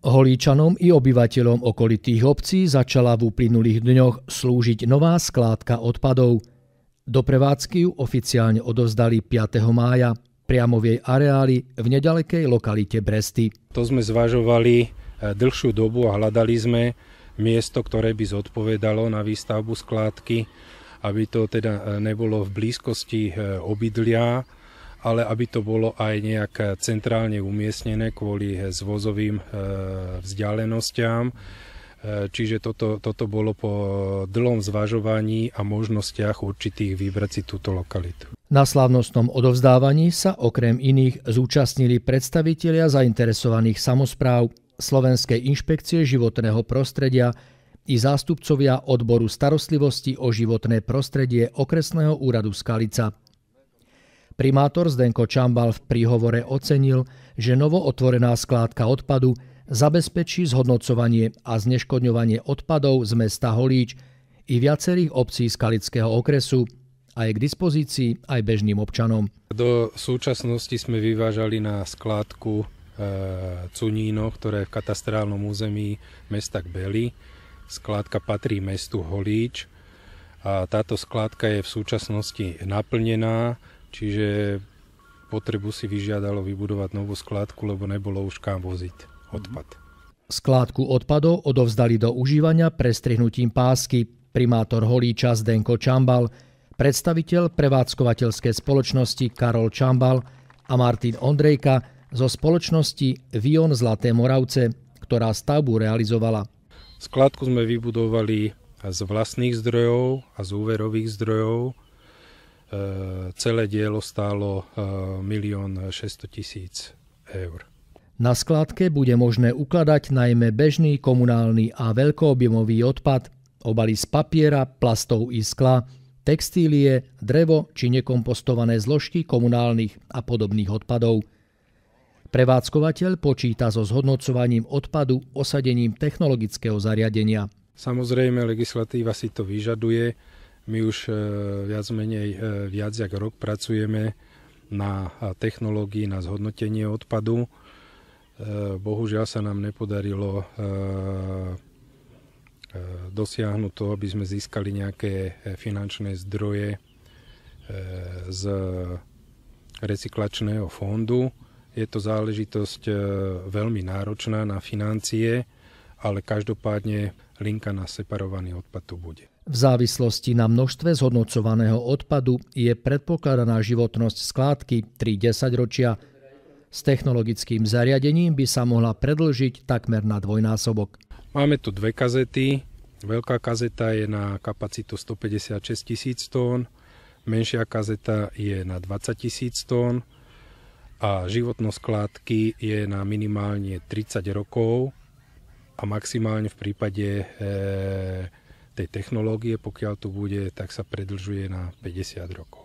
Holíčanom i obyvateľom okolitých obcí začala v uplynulých dňoch slúžiť nová skládka odpadov. Do prevádzky ju oficiálne odovzdali 5. mája priamo v jej areáli v nedalekej lokalite Bresty. To sme zvažovali e, dlhšiu dobu a hľadali sme miesto, ktoré by zodpovedalo na výstavbu skládky, aby to teda e, nebolo v blízkosti e, obydlia, ale aby to bolo aj nejak centrálne umiestnené kvôli zvozovým eh, eh, vzdialenostiam. Eh, čiže toto, toto bolo po dlhom zvažovaní a možnostiach určitých vybrať si túto lokalitu. Na slávnostnom odovzdávaní sa okrem iných zúčastnili predstavitelia zainteresovaných samozpráv, Slovenskej inšpekcie životného prostredia i zástupcovia odboru starostlivosti o životné prostredie okresného úradu Skalica. Primátor Zdenko Čambal v príhovore ocenil, že novootvorená skládka odpadu zabezpečí zhodnocovanie a zneškodňovanie odpadov z mesta Holíč i viacerých obcí z Kalického okresu a je k dispozícii aj bežným občanom. Do súčasnosti sme vyvážali na skládku e, Cunino, ktoré je v katastrálnom území mesta Kbeli. Skládka patrí mestu Holíč a táto skládka je v súčasnosti naplnená Čiže potrebu si vyžiadalo vybudovať novú skládku, lebo nebolo už kam voziť odpad. Skládku odpadov odovzdali do užívania prestrihnutím pásky primátor Holíča Zdenko Čambal, predstaviteľ prevádzkovateľskej spoločnosti Karol Čambal a Martin Ondrejka zo spoločnosti Vion Zlaté Moravce, ktorá stavbu realizovala. Skladku sme vybudovali z vlastných zdrojov a z úverových zdrojov Eh, celé dielo stálo 1 600 000 eur. Na skládke bude možné ukladať najmä bežný, komunálny a veľkoobjemový odpad, obaly z papiera, plastov i skla, textílie, drevo či nekompostované zložky komunálnych a podobných odpadov. Prevádzkovateľ počíta so zhodnocovaním odpadu osadením technologického zariadenia. Samozrejme, legislatíva si to vyžaduje my už e, viac menej e, viac jak rok pracujeme na e, technológii na zhodnotenie odpadu. Bohužiaľ sa nám nepodarilo dosiahnuť to, aby sme získali nejaké finančné zdroje z recyklačného fondu. Je to záležitosť veľmi náročná na financie, ale každopádne linka na separovaný odpad tu bude. V závislosti na množstve zhodnocovaného odpadu je predpokladaná životnosť skládky 3-10 ročia. S technologickým zariadením by sa mohla predlžiť takmer na dvojnásobok. Máme tu dve kazety. Veľká kazeta je na kapacitu 156 tisíc tón, menšia kazeta je na 20 tisíc tón a životnosť skládky je na minimálne 30 rokov a maximálne v prípade e, tej technológie, pokiaľ tu bude, tak sa predlžuje na 50 rokov.